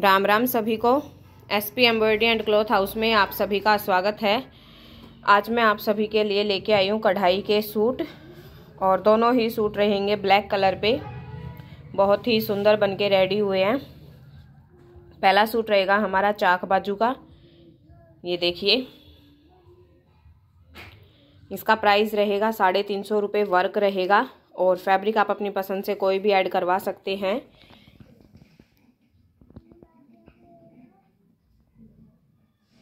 राम राम सभी को S P embroidery and cloth house में आप सभी का स्वागत है आज मैं आप सभी के लिए लेके आई हूँ कढ़ाई के सूट और दोनों ही सूट रहेंगे ब्लैक कलर पे बहुत ही सुंदर बन के रेडी हुए हैं पहला सूट रहेगा हमारा चाक बाजू का ये देखिए इसका प्राइस रहेगा साढ़े तीन सौ रुपये वर्क रहेगा और फैब्रिक आप अपनी पसंद से कोई भी ऐड करवा सकते हैं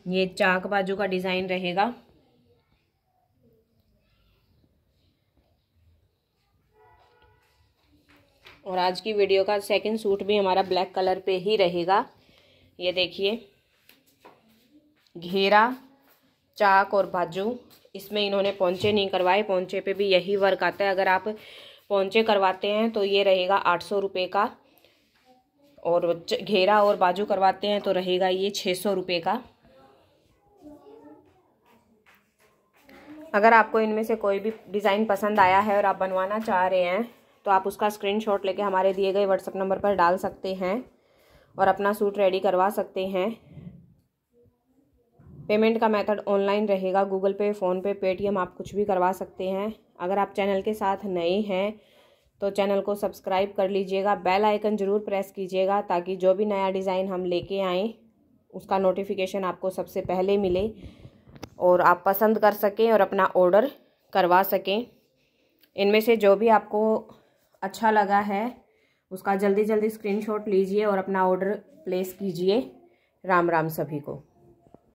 ये चाक बाजू का डिज़ाइन रहेगा और आज की वीडियो का सेकंड सूट भी हमारा ब्लैक कलर पे ही रहेगा ये देखिए घेरा चाक और बाजू इसमें इन्होंने पौचे नहीं करवाए पौचे पे भी यही वर्क आता है अगर आप पौचे करवाते हैं तो ये रहेगा आठ सौ रुपये का और घेरा और बाजू करवाते हैं तो रहेगा ये छः सौ रुपये का अगर आपको इनमें से कोई भी डिज़ाइन पसंद आया है और आप बनवाना चाह रहे हैं तो आप उसका स्क्रीनशॉट लेके हमारे दिए गए व्हाट्सअप नंबर पर डाल सकते हैं और अपना सूट रेडी करवा सकते हैं पेमेंट का मेथड ऑनलाइन रहेगा गूगल पे फ़ोनपे पेटीएम आप कुछ भी करवा सकते हैं अगर आप चैनल के साथ नए हैं तो चैनल को सब्सक्राइब कर लीजिएगा बेल आइकन ज़रूर प्रेस कीजिएगा ताकि जो भी नया डिज़ाइन हम लेके आएँ उसका नोटिफिकेशन आपको सबसे पहले मिले और आप पसंद कर सकें और अपना ऑर्डर करवा सकें इनमें से जो भी आपको अच्छा लगा है उसका जल्दी जल्दी स्क्रीनशॉट लीजिए और अपना ऑर्डर प्लेस कीजिए राम राम सभी को